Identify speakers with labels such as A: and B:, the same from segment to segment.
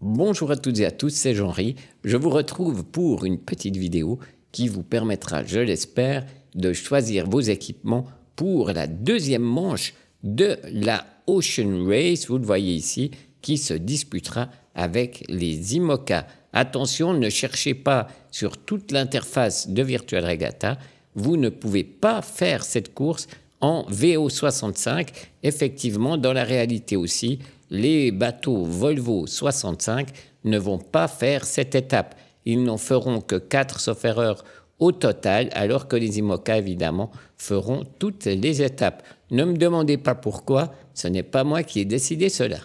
A: Bonjour à toutes et à tous, c'est Jean-Ry. Je vous retrouve pour une petite vidéo qui vous permettra, je l'espère, de choisir vos équipements pour la deuxième manche de la Ocean Race, vous le voyez ici, qui se disputera avec les IMOCA. Attention, ne cherchez pas sur toute l'interface de Virtual Regatta, vous ne pouvez pas faire cette course en VO65. Effectivement, dans la réalité aussi, les bateaux Volvo 65 ne vont pas faire cette étape. Ils n'en feront que 4 sauf erreur au total, alors que les IMOCA, évidemment, feront toutes les étapes. Ne me demandez pas pourquoi, ce n'est pas moi qui ai décidé cela.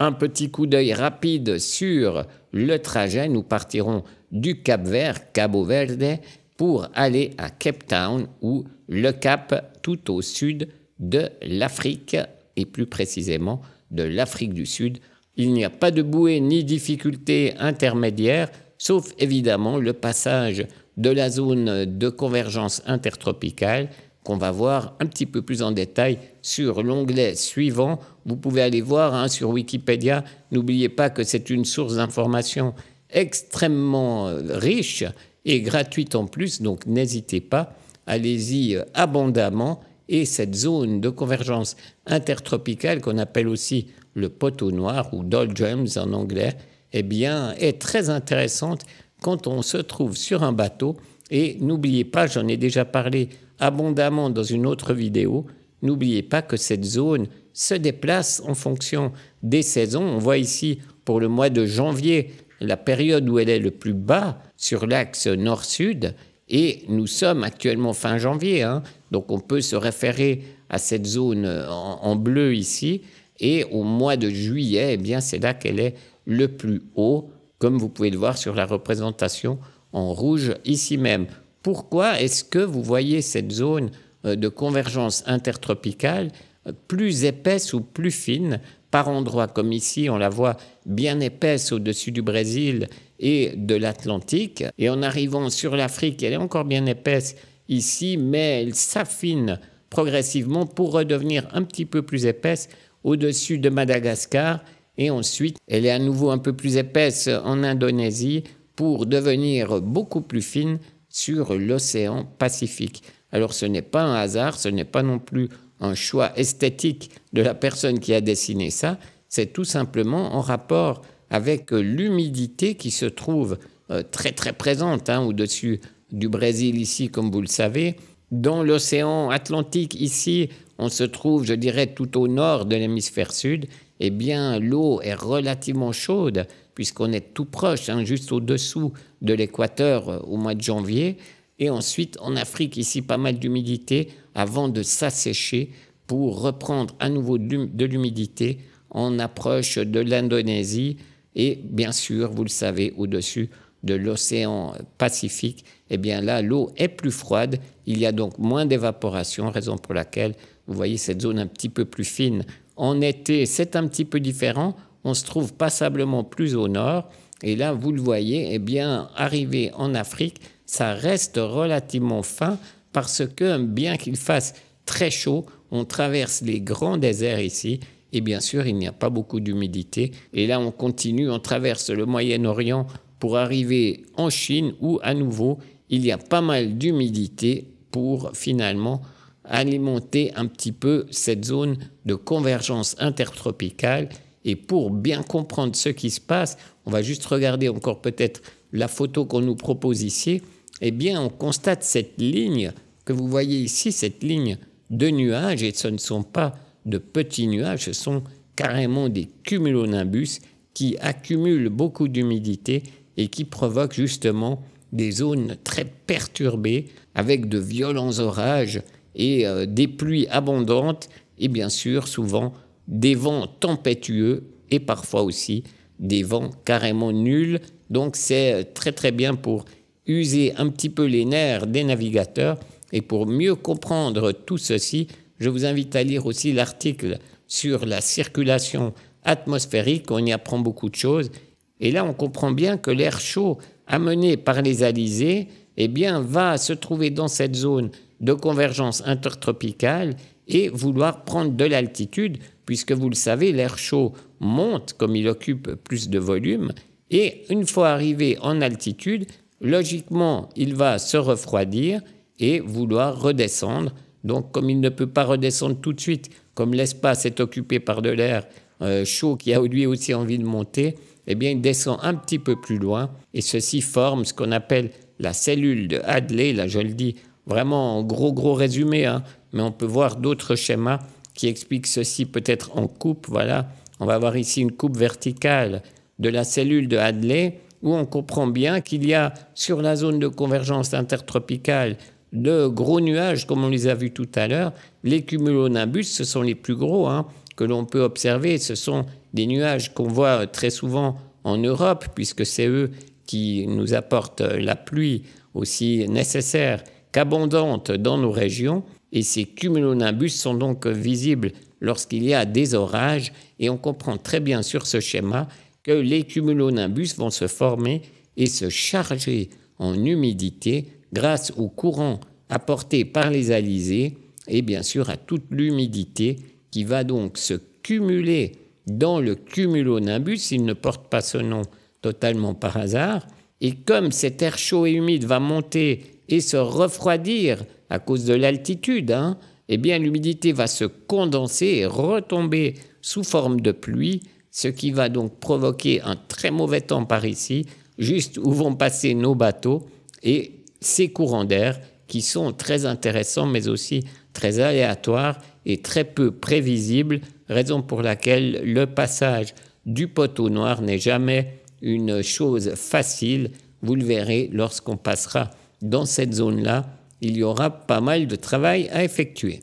A: Un petit coup d'œil rapide sur le trajet. Nous partirons du Cap Vert, Cabo Verde, pour aller à Cape Town ou le Cap tout au sud de l'Afrique et plus précisément de l'Afrique du Sud, il n'y a pas de bouée ni difficulté intermédiaire, sauf évidemment le passage de la zone de convergence intertropicale qu'on va voir un petit peu plus en détail sur l'onglet suivant. Vous pouvez aller voir hein, sur Wikipédia. N'oubliez pas que c'est une source d'information extrêmement euh, riche et gratuite en plus, donc n'hésitez pas, allez-y euh, abondamment et cette zone de convergence intertropicale qu'on appelle aussi le poteau noir ou doldrums en anglais, eh bien, est très intéressante quand on se trouve sur un bateau. Et n'oubliez pas, j'en ai déjà parlé abondamment dans une autre vidéo, n'oubliez pas que cette zone se déplace en fonction des saisons. On voit ici pour le mois de janvier la période où elle est le plus bas sur l'axe nord-sud et nous sommes actuellement fin janvier, hein. donc on peut se référer à cette zone euh, en, bleu ici. Et au mois de juillet, eh bien, c'est là qu'elle est le plus haut, comme vous pouvez le voir sur la représentation en rouge ici même. Pourquoi est-ce que vous voyez cette zone euh, de convergence intertropicale euh, plus épaisse ou plus fine par endroit comme ici on la voit bien épaisse au-dessus du Brésil et de l'Atlantique. Et en arrivant sur l'Afrique, elle est encore bien épaisse ici, mais elle s'affine progressivement pour redevenir un petit peu plus épaisse au-dessus de Madagascar. Et ensuite, elle est à nouveau un peu plus épaisse en Indonésie pour devenir beaucoup plus fine sur l'océan Pacifique. Alors ce n'est pas un hasard, ce n'est pas non plus un choix esthétique de la personne qui a dessiné ça, c'est tout simplement en rapport avec euh, l'humidité qui se trouve euh, très très présente hein, au-dessus du Brésil ici, comme vous le savez. Dans l'océan Atlantique ici, on se trouve, je dirais, tout au nord de l'hémisphère sud. Eh bien, l'eau est relativement chaude puisqu'on est tout proche, hein, juste au-dessous de l'équateur euh, au mois de janvier. Et ensuite, en Afrique, ici, pas mal d'humidité avant de s'assécher pour reprendre à nouveau de l'humidité en approche de l'Indonésie et bien sûr, vous le savez, au-dessus de l'océan Pacifique, eh bien là, l'eau est plus froide, il y a donc moins d'évaporation, raison pour laquelle vous voyez cette zone un petit peu plus fine. En été, c'est un petit peu différent, on se trouve passablement plus au nord, et là, vous le voyez, eh bien, arrivé en Afrique, ça reste relativement fin parce que, bien qu'il fasse très chaud, on traverse les grands déserts ici, et bien sûr il n'y a pas beaucoup d'humidité. Et là on continue, on traverse le Moyen-Orient pour arriver en Chine où à nouveau il y a pas mal d'humidité pour finalement alimenter un petit peu cette zone de convergence intertropicale. Et pour bien comprendre ce qui se passe, on va juste regarder encore peut-être la photo qu'on nous propose ici. Eh bien, on constate cette ligne que vous voyez ici, cette ligne de nuages, et ce ne sont pas de petits nuages, ce sont carrément des cumulonimbus qui accumulent beaucoup d'humidité et qui provoquent justement des zones très perturbées avec de violents orages et euh, des pluies abondantes et bien sûr souvent des vents tempétueux et parfois aussi des vents carrément nuls. Donc c'est euh, très très bien pour user un petit peu les nerfs des navigateurs et pour mieux comprendre tout ceci, je vous invite à lire aussi l'article sur la circulation atmosphérique, on y apprend beaucoup de choses. Et là, on comprend bien que l'air chaud amené par les alizés eh bien, va se trouver dans cette zone de convergence intertropicale et vouloir prendre de l'altitude, puisque vous le savez, l'air chaud monte comme il occupe plus de volume, et une fois arrivé en altitude, logiquement, il va se refroidir et vouloir redescendre donc, comme il ne peut pas redescendre tout de suite, comme l'espace est occupé par de l'air euh, chaud qui a lui aussi envie de monter, eh bien, il descend un petit peu plus loin et ceci forme ce qu'on appelle la cellule de Hadley. Là, je le dis vraiment en gros, gros résumé, hein, mais on peut voir d'autres schémas qui expliquent ceci peut-être en coupe. Voilà, on va voir ici une coupe verticale de la cellule de Hadley où on comprend bien qu'il y a sur la zone de convergence intertropicale de gros nuages, comme on les a vus tout à l'heure. Les cumulonimbus, ce sont les plus gros hein, que l'on peut observer. Ce sont des nuages qu'on voit euh, très souvent en Europe, puisque c'est eux qui nous apportent euh, la pluie aussi nécessaire qu'abondante dans nos régions. Et ces cumulonimbus sont donc euh, visibles lorsqu'il y a des orages. Et on comprend très bien sur ce schéma que les cumulonimbus vont se former et se charger en humidité grâce au courant apporté par les alizés et bien sûr à toute l'humidité qui va donc se cumuler dans le cumulonimbus, il ne porte pas ce nom totalement par hasard, et comme cet air chaud et humide va monter et se refroidir à cause de l'altitude, hein, eh bien l'humidité va se condenser et retomber sous forme de pluie, ce qui va donc provoquer un très mauvais temps par ici, juste où vont passer nos bateaux, et ces courants d'air qui sont très intéressants mais aussi très aléatoires et très peu prévisibles, raison pour laquelle le passage du poteau noir n'est jamais une chose facile. Vous le verrez lorsqu'on passera dans cette zone-là, il y aura pas mal de travail à effectuer.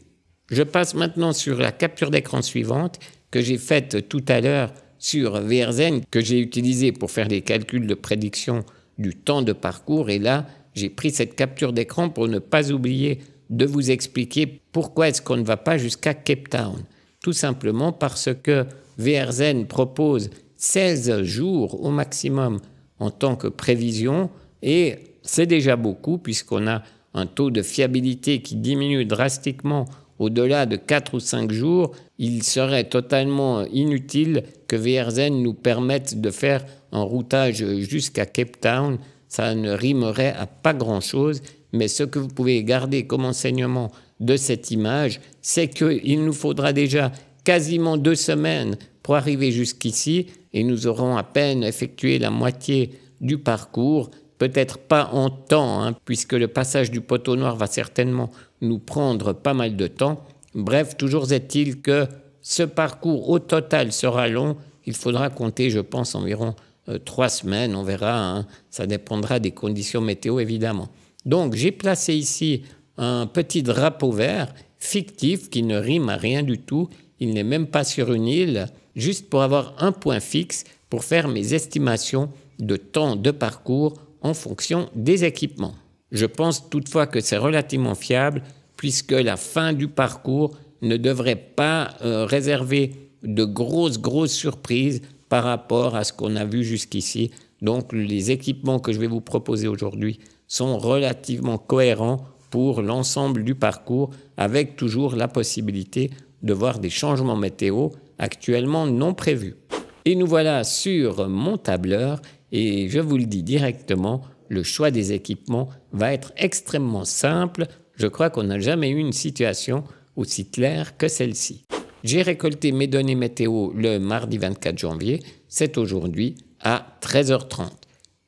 A: Je passe maintenant sur la capture d'écran suivante que j'ai faite tout à l'heure sur VRZen, que j'ai utilisé pour faire des calculs de prédiction du temps de parcours. Et là, j'ai pris cette capture d'écran pour ne pas oublier de vous expliquer pourquoi est-ce qu'on ne va pas jusqu'à Cape Town. Tout simplement parce que VRZN propose 16 jours au maximum en tant que prévision et c'est déjà beaucoup puisqu'on a un taux de fiabilité qui diminue drastiquement au-delà de 4 ou 5 jours, il serait totalement inutile que VRZN nous permette de faire un routage jusqu'à Cape Town ça ne rimerait à pas grand-chose, mais ce que vous pouvez garder comme enseignement de cette image, c'est qu'il nous faudra déjà quasiment deux semaines pour arriver jusqu'ici, et nous aurons à peine effectué la moitié du parcours, peut-être pas en temps, hein, puisque le passage du poteau noir va certainement nous prendre pas mal de temps. Bref, toujours est-il que ce parcours au total sera long, il faudra compter, je pense, environ euh, trois semaines, on verra, hein. ça dépendra des conditions météo évidemment. Donc j'ai placé ici un petit drapeau vert fictif qui ne rime à rien du tout, il n'est même pas sur une île, juste pour avoir un point fixe pour faire mes estimations de temps de parcours en fonction des équipements. Je pense toutefois que c'est relativement fiable puisque la fin du parcours ne devrait pas euh, réserver de grosses, grosses surprises par rapport à ce qu'on a vu jusqu'ici. Donc les équipements que je vais vous proposer aujourd'hui sont relativement cohérents pour l'ensemble du parcours, avec toujours la possibilité de voir des changements météo actuellement non prévus. Et nous voilà sur mon tableur, et je vous le dis directement, le choix des équipements va être extrêmement simple. Je crois qu'on n'a jamais eu une situation aussi claire que celle-ci. J'ai récolté mes données météo le mardi 24 janvier, c'est aujourd'hui à 13h30.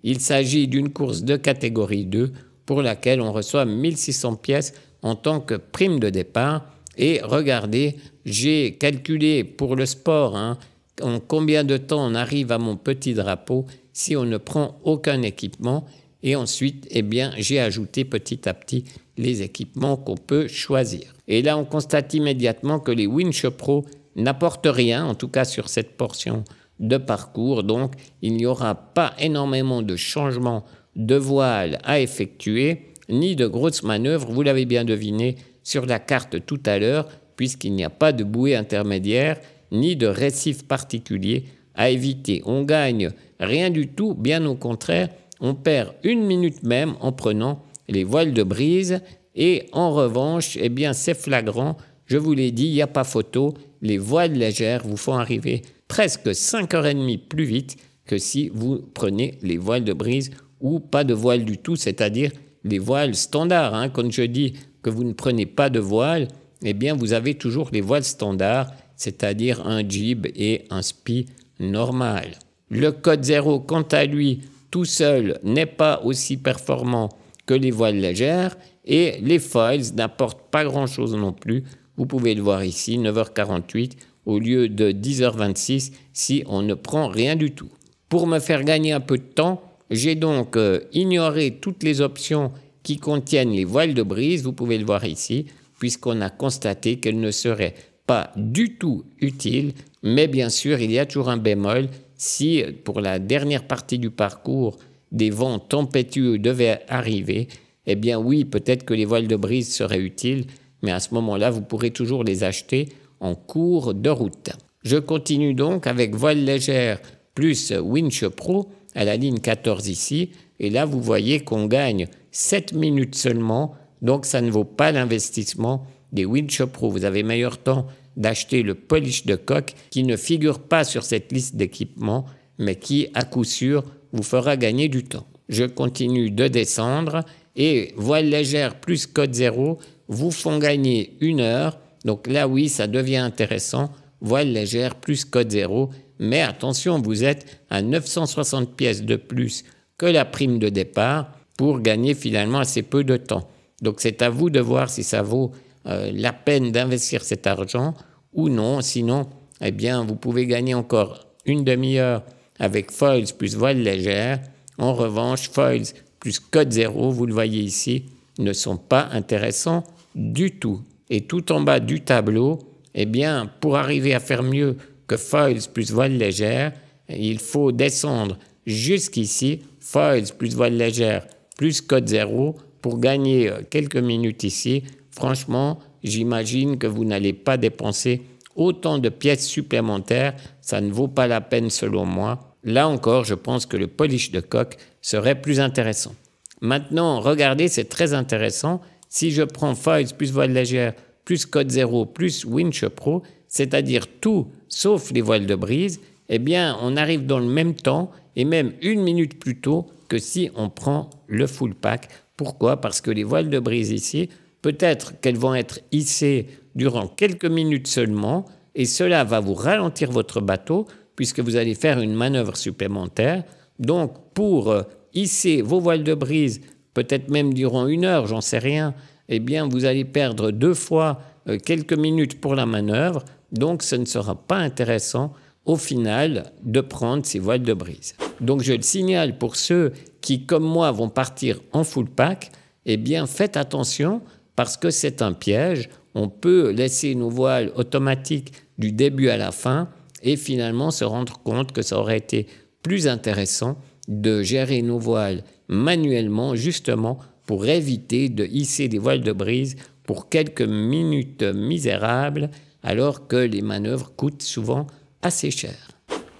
A: Il s'agit d'une course de catégorie 2 pour laquelle on reçoit 1600 pièces en tant que prime de départ. Et regardez, j'ai calculé pour le sport hein, en combien de temps on arrive à mon petit drapeau si on ne prend aucun équipement et ensuite, eh bien, j'ai ajouté petit à petit les équipements qu'on peut choisir. Et là, on constate immédiatement que les Winch Pro n'apportent rien, en tout cas sur cette portion de parcours. Donc, il n'y aura pas énormément de changements de voile à effectuer, ni de grosses manœuvres, vous l'avez bien deviné sur la carte tout à l'heure, puisqu'il n'y a pas de bouée intermédiaire, ni de récif particulier à éviter. On gagne rien du tout, bien au contraire, on perd une minute même en prenant les voiles de brise. Et en revanche, eh bien, c'est flagrant. Je vous l'ai dit, il n'y a pas photo. Les voiles légères vous font arriver presque 5h30 plus vite que si vous prenez les voiles de brise ou pas de voile du tout, c'est-à-dire les voiles standards. Hein. Quand je dis que vous ne prenez pas de voile, eh bien, vous avez toujours les voiles standards, c'est-à-dire un jib et un spi normal. Le code zéro, quant à lui, tout seul n'est pas aussi performant que les voiles légères et les foils n'apportent pas grand-chose non plus. Vous pouvez le voir ici, 9h48 au lieu de 10h26 si on ne prend rien du tout. Pour me faire gagner un peu de temps, j'ai donc euh, ignoré toutes les options qui contiennent les voiles de brise, vous pouvez le voir ici, puisqu'on a constaté qu'elles ne seraient pas du tout utiles, mais bien sûr, il y a toujours un bémol, si pour la dernière partie du parcours, des vents tempétueux devaient arriver, eh bien oui, peut-être que les voiles de brise seraient utiles, mais à ce moment-là, vous pourrez toujours les acheter en cours de route. Je continue donc avec voile légère plus winch pro à la ligne 14 ici, et là vous voyez qu'on gagne 7 minutes seulement, donc ça ne vaut pas l'investissement des winch pro. Vous avez meilleur temps d'acheter le polish de coque qui ne figure pas sur cette liste d'équipements, mais qui, à coup sûr, vous fera gagner du temps. Je continue de descendre et voile légère plus code zéro vous font gagner une heure. Donc là, oui, ça devient intéressant. Voile légère plus code zéro. Mais attention, vous êtes à 960 pièces de plus que la prime de départ pour gagner finalement assez peu de temps. Donc c'est à vous de voir si ça vaut euh, la peine d'investir cet argent ou non. Sinon, eh bien, vous pouvez gagner encore une demi-heure avec Foils plus voile légère. En revanche, Foils plus code zéro, vous le voyez ici, ne sont pas intéressants du tout. Et tout en bas du tableau, eh bien, pour arriver à faire mieux que Foils plus voile légère, il faut descendre jusqu'ici, Foils plus voile légère plus code zéro, pour gagner euh, quelques minutes ici, franchement, j'imagine que vous n'allez pas dépenser autant de pièces supplémentaires, ça ne vaut pas la peine selon moi. Là encore, je pense que le polish de coque serait plus intéressant. Maintenant, regardez, c'est très intéressant. Si je prends Foils plus voile légère plus code 0 plus Winch Pro, c'est-à-dire tout sauf les voiles de brise, eh bien, on arrive dans le même temps et même une minute plus tôt que si on prend le full pack. Pourquoi Parce que les voiles de brise ici Peut-être qu'elles vont être hissées durant quelques minutes seulement, et cela va vous ralentir votre bateau, puisque vous allez faire une manœuvre supplémentaire. Donc, pour euh, hisser vos voiles de brise, peut-être même durant une heure, j'en sais rien, eh bien, vous allez perdre deux fois euh, quelques minutes pour la manœuvre. Donc, ce ne sera pas intéressant au final de prendre ces voiles de brise. Donc, je le signale pour ceux qui, comme moi, vont partir en full pack, eh bien, faites attention parce que c'est un piège. On peut laisser nos voiles automatiques du début à la fin et finalement se rendre compte que ça aurait été plus intéressant de gérer nos voiles manuellement, justement pour éviter de hisser des voiles de brise pour quelques minutes misérables, alors que les manœuvres coûtent souvent assez cher.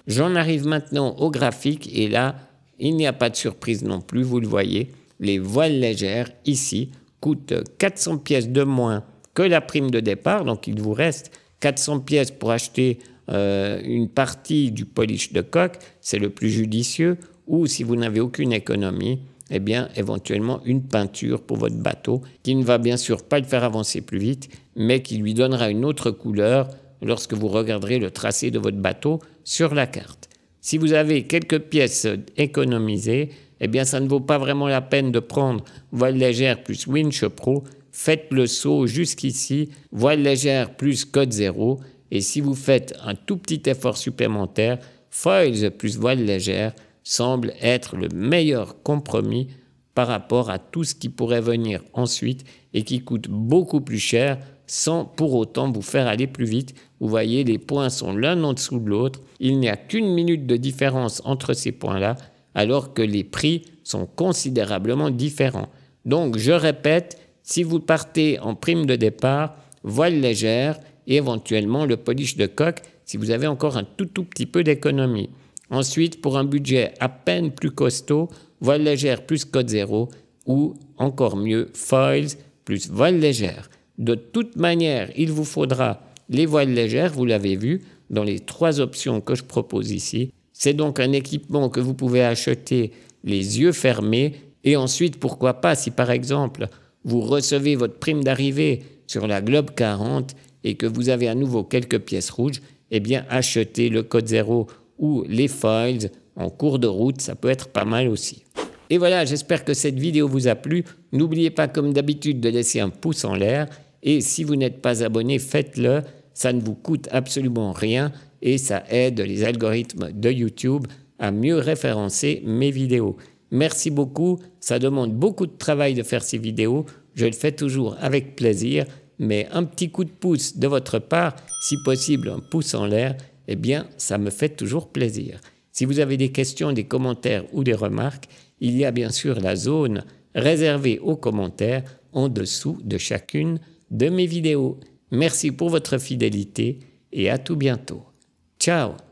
A: J'en arrive maintenant au graphique et là, il n'y a pas de surprise non plus, vous le voyez, les voiles légères ici coûte 400 pièces de moins que la prime de départ, donc il vous reste 400 pièces pour acheter euh, une partie du polish de coque, c'est le plus judicieux, ou si vous n'avez aucune économie, eh bien éventuellement une peinture pour votre bateau qui ne va bien sûr pas le faire avancer plus vite, mais qui lui donnera une autre couleur lorsque vous regarderez le tracé de votre bateau sur la carte. Si vous avez quelques pièces économisées, eh bien, ça ne vaut pas vraiment la peine de prendre voile légère plus winch pro. Faites le saut jusqu'ici, voile légère plus code 0. Et si vous faites un tout petit effort supplémentaire, foils plus voile légère semble être le meilleur compromis par rapport à tout ce qui pourrait venir ensuite et qui coûte beaucoup plus cher sans pour autant vous faire aller plus vite. Vous voyez, les points sont l'un en dessous de l'autre. Il n'y a qu'une minute de différence entre ces points-là alors que les prix sont considérablement différents. Donc, je répète, si vous partez en prime de départ, voile légère et éventuellement le polish de coque si vous avez encore un tout tout petit peu d'économie. Ensuite, pour un budget à peine plus costaud, voile légère plus code zéro ou encore mieux, foils plus voile légère. De toute manière, il vous faudra les voiles légères, vous l'avez vu, dans les trois options que je propose ici, c'est donc un équipement que vous pouvez acheter les yeux fermés et ensuite, pourquoi pas, si par exemple vous recevez votre prime d'arrivée sur la Globe 40 et que vous avez à nouveau quelques pièces rouges, eh bien achetez le code zéro ou les files en cours de route, ça peut être pas mal aussi. Et voilà, j'espère que cette vidéo vous a plu. N'oubliez pas comme d'habitude de laisser un pouce en l'air et si vous n'êtes pas abonné, faites-le, ça ne vous coûte absolument rien et ça aide les algorithmes de YouTube à mieux référencer mes vidéos. Merci beaucoup, ça demande beaucoup de travail de faire ces vidéos, je le fais toujours avec plaisir, mais un petit coup de pouce de votre part, si possible un pouce en l'air, eh bien ça me fait toujours plaisir. Si vous avez des questions, des commentaires ou des remarques, il y a bien sûr la zone réservée aux commentaires en dessous de chacune de mes vidéos. Merci pour votre fidélité et à tout bientôt. Ciao!